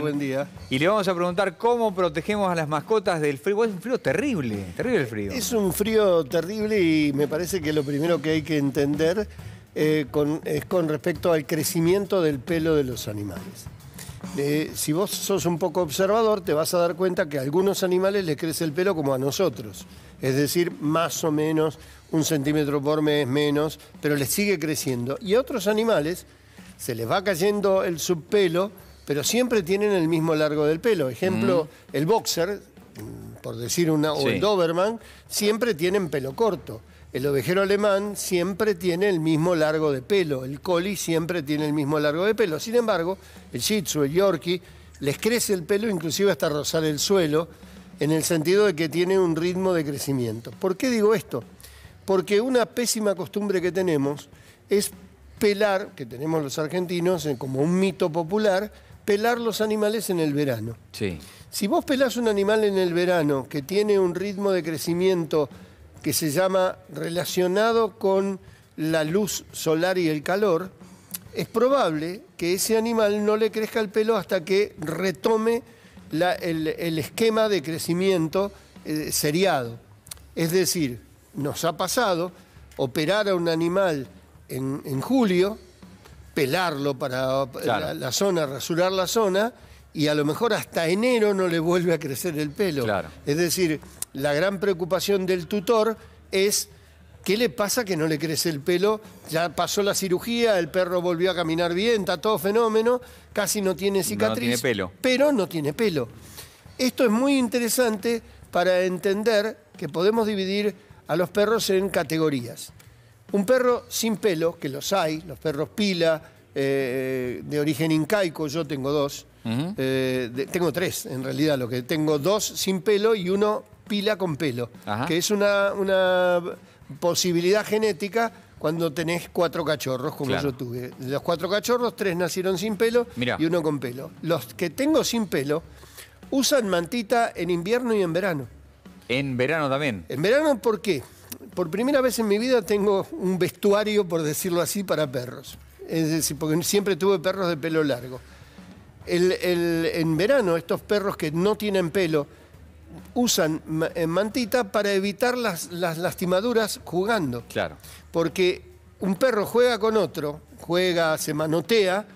Buen día. Y le vamos a preguntar cómo protegemos a las mascotas del frío. Es un frío terrible, terrible el frío. Es un frío terrible y me parece que lo primero que hay que entender eh, es con respecto al crecimiento del pelo de los animales. Eh, si vos sos un poco observador, te vas a dar cuenta que a algunos animales les crece el pelo como a nosotros. Es decir, más o menos un centímetro por mes menos, pero les sigue creciendo. Y a otros animales se les va cayendo el subpelo pero siempre tienen el mismo largo del pelo. Ejemplo, mm. el boxer, mm, por decir una, o el Doberman, siempre tienen pelo corto. El ovejero alemán siempre tiene el mismo largo de pelo. El collie siempre tiene el mismo largo de pelo. Sin embargo, el shih tzu, el yorkie, les crece el pelo inclusive hasta rozar el suelo, en el sentido de que tiene un ritmo de crecimiento. ¿Por qué digo esto? Porque una pésima costumbre que tenemos es pelar, que tenemos los argentinos eh, como un mito popular, pelar los animales en el verano. Sí. Si vos pelás un animal en el verano que tiene un ritmo de crecimiento que se llama relacionado con la luz solar y el calor, es probable que ese animal no le crezca el pelo hasta que retome el, esquema de crecimiento eh, seriado. Es decir, nos ha pasado operar a un animal en julio, pelarlo para la, zona, rasurar la zona, y a lo mejor hasta enero no le vuelve a crecer el pelo. Es decir, la gran preocupación del tutor es qué le pasa que no le crece el pelo, ya pasó la cirugía, el perro volvió a caminar bien, está todo fenómeno, casi no tiene cicatriz, pero no tiene pelo. Esto es muy interesante para entender que podemos dividir a los perros en categorías. Un perro sin pelo, que los hay, los perros pila, eh, de origen incaico, yo tengo dos. Eh, tengo tres, en realidad, lo que tengo dos sin pelo y uno pila con pelo, que es una, posibilidad genética cuando tenés cuatro cachorros, como yo tuve. De los cuatro cachorros, tres nacieron sin pelo y uno con pelo. Los que tengo sin pelo usan mantita en invierno y en verano. ¿En verano también? En verano, ¿por qué? por primera vez en mi vida tengo un vestuario, por decirlo así, para perros. Es decir, porque siempre tuve perros de pelo largo. en verano, estos perros que no tienen pelo usan eh, mantita para evitar las, las lastimaduras jugando. Claro. Porque un perro juega con otro, juega, se manotea,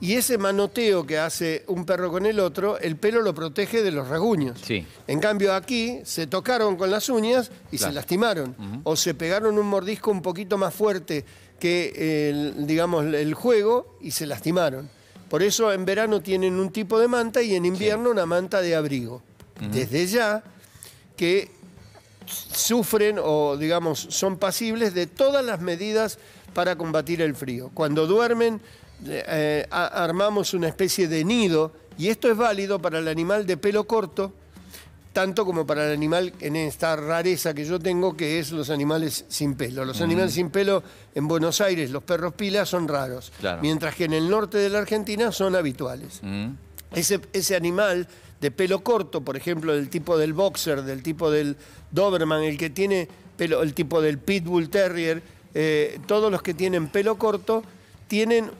y ese manoteo que hace un perro con el otro, el pelo lo protege de los reguños. En cambio, aquí se tocaron con las uñas y se lastimaron. O se pegaron un mordisco un poquito más fuerte que, el, digamos, el juego y se lastimaron. Por eso en verano tienen un tipo de manta y en invierno una manta de abrigo. Desde ya que sufren o, digamos, son pasibles de todas las medidas para combatir el frío. Cuando duermen eh, armamos una especie de nido y esto es válido para el animal de pelo corto, tanto como para el animal en esta rareza que yo tengo, que es los animales sin pelo. Los animales sin pelo en Buenos Aires, los perros pilas, son raros, mientras que en el norte de la Argentina son habituales. ese, ese animal de pelo corto, por ejemplo, del tipo del boxer, del tipo del Doberman, el que tiene pelo, el tipo del Pitbull Terrier, eh, todos los que tienen pelo corto tienen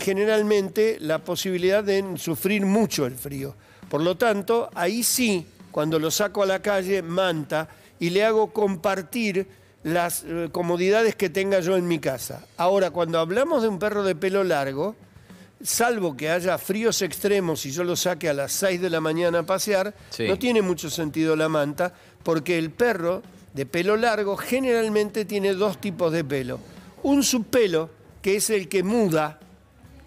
generalmente la posibilidad de sufrir mucho el frío. Por lo tanto, ahí sí, cuando lo saco a la calle, manta, y le hago compartir las eh, comodidades que tenga yo en mi casa. Ahora, cuando hablamos de un perro de pelo largo, salvo que haya fríos extremos y yo lo saque a las 6 de la mañana a pasear, no tiene mucho sentido la manta, porque el perro de pelo largo generalmente tiene dos tipos de pelo. Un subpelo, que es el que muda.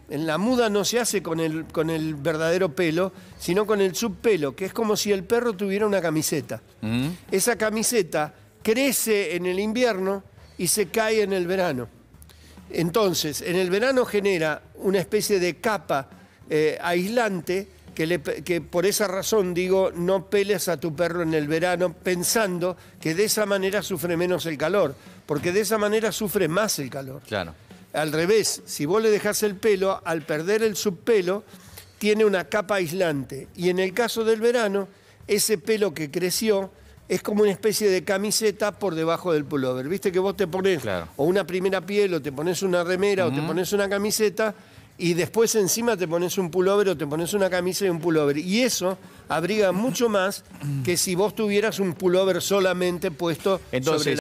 En la muda no se hace con el, con el verdadero pelo, sino con el subpelo, que es como si el perro tuviera una camiseta. Mm. Esa camiseta crece en el invierno y se cae en el verano. Entonces, en el verano genera una especie de capa eh, aislante que, que, por esa razón digo, no peles a tu perro en el verano pensando que de esa manera sufre menos el calor, porque de esa manera sufre más el calor. Claro. Al revés, si vos le dejás el pelo, al perder el subpelo, tiene una capa aislante. Y en el caso del verano, ese pelo que creció es como una especie de camiseta por debajo del pullover. Viste que vos te pones o una primera piel, o te pones una remera, o te pones una camiseta, y después encima te pones un pullover o te pones una camisa y un pullover. Y eso abriga mucho más que si vos tuvieras un pullover solamente puesto Entonces, sobre la